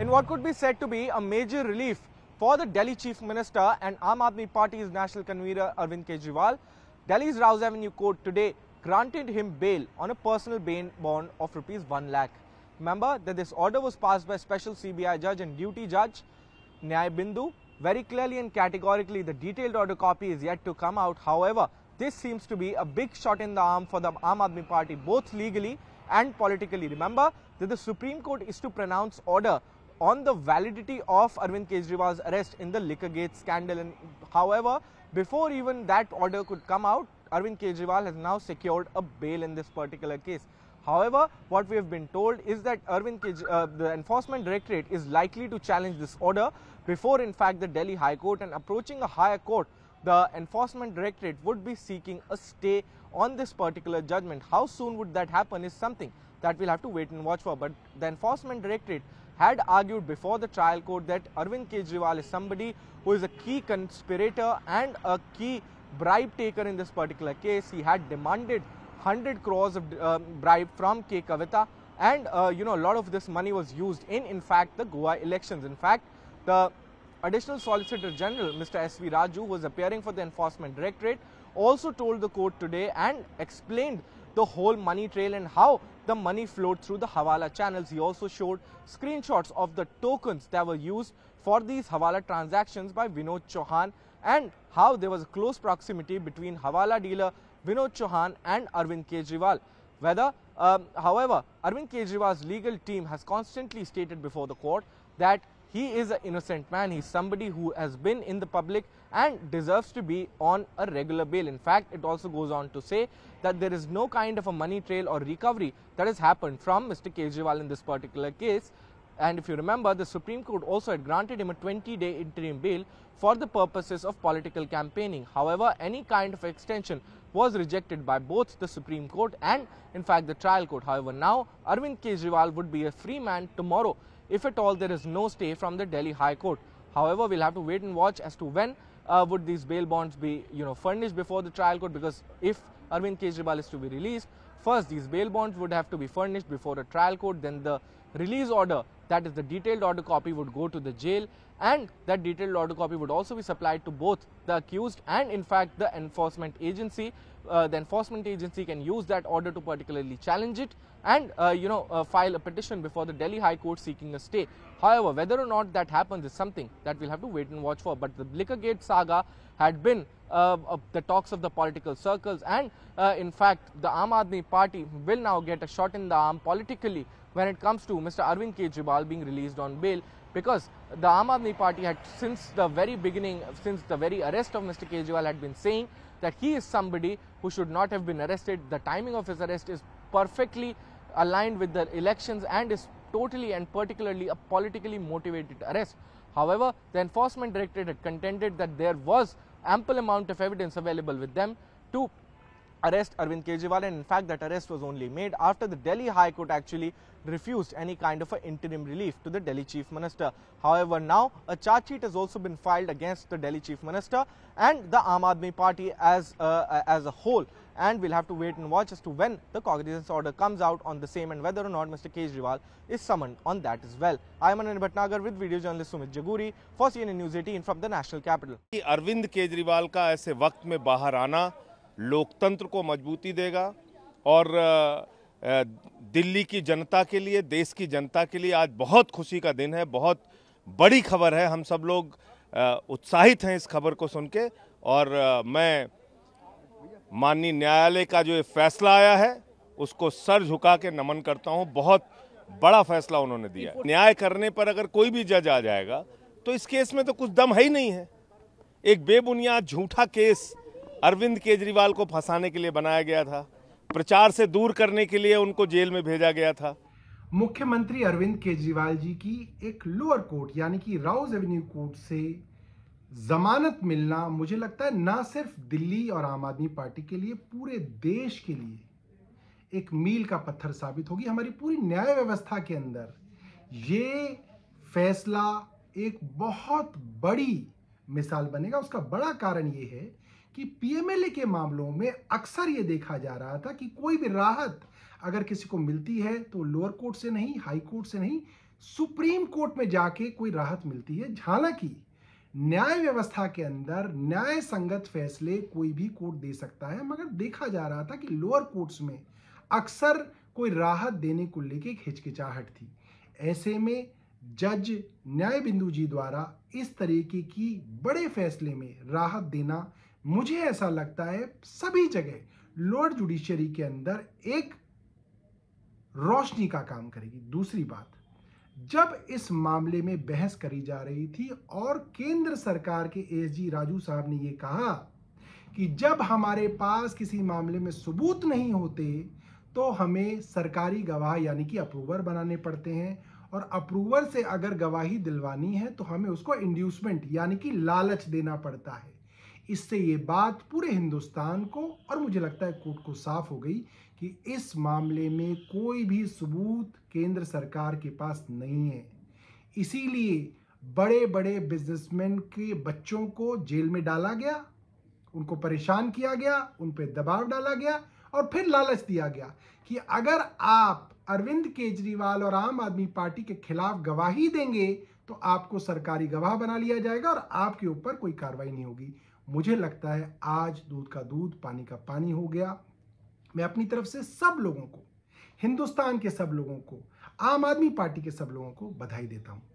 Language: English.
in what could be said to be a major relief for the Delhi Chief Minister and Aam Aadmi Party's national convener Arvind Kejriwal. Delhi's Rouse Avenue Court today granted him bail on a personal bail bond of rupees 1 lakh. Remember that this order was passed by special CBI judge and duty judge Nyay Bindu. Very clearly and categorically, the detailed order copy is yet to come out. However, this seems to be a big shot in the arm for the Aam Aadmi Party, both legally and politically. Remember that the Supreme Court is to pronounce order on the validity of Arvind Kejriwal's arrest in the Liquorgate scandal. And however, before even that order could come out, Arvind Kejriwal has now secured a bail in this particular case. However, what we have been told is that Arvind Kej uh, the Enforcement Directorate is likely to challenge this order before in fact the Delhi High Court and approaching a higher court, the Enforcement Directorate would be seeking a stay on this particular judgment. How soon would that happen is something that we'll have to wait and watch for. But the Enforcement Directorate had argued before the trial court that Arvind Kejriwal is somebody who is a key conspirator and a key bribe taker in this particular case. He had demanded 100 crores of uh, bribe from K. Kavita and uh, you know a lot of this money was used in in fact the Goa elections. In fact, the additional solicitor general Mr. S.V. Raju was appearing for the enforcement directorate also told the court today and explained the whole money trail and how the money flowed through the Hawala channels. He also showed screenshots of the tokens that were used for these Hawala transactions by Vinod Chauhan and how there was a close proximity between Hawala dealer Vinod Chauhan and Arvind Kejriwal. Whether, um, however, Arvind Kejriwal's legal team has constantly stated before the court that he is an innocent man. He's somebody who has been in the public and deserves to be on a regular bail. In fact, it also goes on to say that there is no kind of a money trail or recovery that has happened from Mr. Kejriwal in this particular case. And if you remember, the Supreme Court also had granted him a 20-day interim bail for the purposes of political campaigning. However, any kind of extension was rejected by both the Supreme Court and, in fact, the trial court. However, now Arvind Kejriwal would be a free man tomorrow if at all there is no stay from the Delhi High Court. However, we'll have to wait and watch as to when uh, would these bail bonds be, you know, furnished before the trial court because if Arvind Kejriwal is to be released, first these bail bonds would have to be furnished before a trial court, then the release order that is the detailed order copy would go to the jail and that detailed order copy would also be supplied to both the accused and in fact the enforcement agency. Uh, the enforcement agency can use that order to particularly challenge it and uh, you know uh, file a petition before the Delhi High Court seeking a stay. However, whether or not that happens is something that we'll have to wait and watch for. But the gate saga had been uh, the talks of the political circles and uh, in fact the Aam Aadmi party will now get a shot in the arm politically when it comes to Mr. Arvind Kejriwal being released on bail because the Aam Aadmi Party had since the very beginning, since the very arrest of Mr. Kejriwal had been saying that he is somebody who should not have been arrested. The timing of his arrest is perfectly aligned with the elections and is totally and particularly a politically motivated arrest. However, the enforcement directorate had contended that there was ample amount of evidence available with them to arrest Arvind Kejriwal and in fact that arrest was only made after the Delhi High Court actually refused any kind of interim relief to the Delhi Chief Minister. However, now a charge sheet has also been filed against the Delhi Chief Minister and the Aam Aadmi Party as, uh, as a whole and we'll have to wait and watch as to when the cognizance order comes out on the same and whether or not Mr. Kejriwal is summoned on that as well. I am Anand Bhatnagar with video journalist Sumit Jaguri for CNN News 18 from the national capital. Arvind Kejriwal ka aise waqt mein bahar aana लोकतंत्र को मजबूती देगा और दिल्ली की जनता के लिए देश की जनता के लिए आज बहुत खुशी का दिन है बहुत बड़ी खबर है हम सब लोग उत्साहित हैं इस खबर को सुन के और मैं माननीय न्यायालय का जो ये फैसला आया है उसको सर झुका के नमन करता हूँ बहुत बड़ा फैसला उन्होंने दिया न्याय करने पर अगर कोई भी जज आ जाएगा तो इस केस में तो कुछ दम है ही नहीं है एक बेबुनियाद झूठा केस अरविंद केजरीवाल को फंसाने के लिए बनाया गया था प्रचार से दूर करने के लिए उनको जेल में भेजा गया था मुख्यमंत्री अरविंद केजरीवाल जी की एक लोअर कोर्ट यानी कि राउज एवेन्यू कोर्ट से जमानत मिलना मुझे लगता है ना सिर्फ दिल्ली और आम आदमी पार्टी के लिए पूरे देश के लिए एक मील का पत्थर साबित होगी हमारी पूरी न्याय व्यवस्था के अंदर ये फैसला एक बहुत बड़ी मिसाल बनेगा उसका बड़ा कारण ये है कि पीएमएलए के मामलों में अक्सर ये देखा जा रहा था कि कोई भी राहत अगर किसी को मिलती है तो लोअर कोर्ट से नहीं हाई कोर्ट से नहीं सुप्रीम कोर्ट में जाके कोई राहत मिलती है हालांकि न्याय व्यवस्था के अंदर न्याय संगत फैसले कोई भी कोर्ट दे सकता है मगर देखा जा रहा था कि लोअर कोर्ट्स में अक्सर कोई राहत देने को लेके एक हिचकिचाहट थी ऐसे में जज न्याय बिंदु जी द्वारा इस तरीके की बड़े फैसले में राहत देना मुझे ऐसा लगता है सभी जगह लोअर जुडिशरी के अंदर एक रोशनी का काम करेगी दूसरी बात जब इस मामले में बहस करी जा रही थी और केंद्र सरकार के एसजी राजू साहब ने यह कहा कि जब हमारे पास किसी मामले में सबूत नहीं होते तो हमें सरकारी गवाह यानी कि अप्रूवर बनाने पड़ते हैं और अप्रूवर से अगर गवाही दिलवानी है तो हमें उसको इंड्यूसमेंट यानी कि लालच देना पड़ता है इससे ये बात पूरे हिंदुस्तान को और मुझे लगता है कोर्ट को साफ हो गई कि इस मामले में कोई भी सबूत केंद्र सरकार के पास नहीं है इसीलिए बड़े बड़े बिजनेसमैन के बच्चों को जेल में डाला गया उनको परेशान किया गया उन पर दबाव डाला गया और फिर लालच दिया गया कि अगर आप अरविंद केजरीवाल और आम आदमी पार्टी के खिलाफ गवाही देंगे तो आपको सरकारी गवाह बना लिया जाएगा और आपके ऊपर कोई कार्रवाई नहीं होगी मुझे लगता है आज दूध का दूध पानी का पानी हो गया मैं अपनी तरफ से सब लोगों को हिंदुस्तान के सब लोगों को आम आदमी पार्टी के सब लोगों को बधाई देता हूं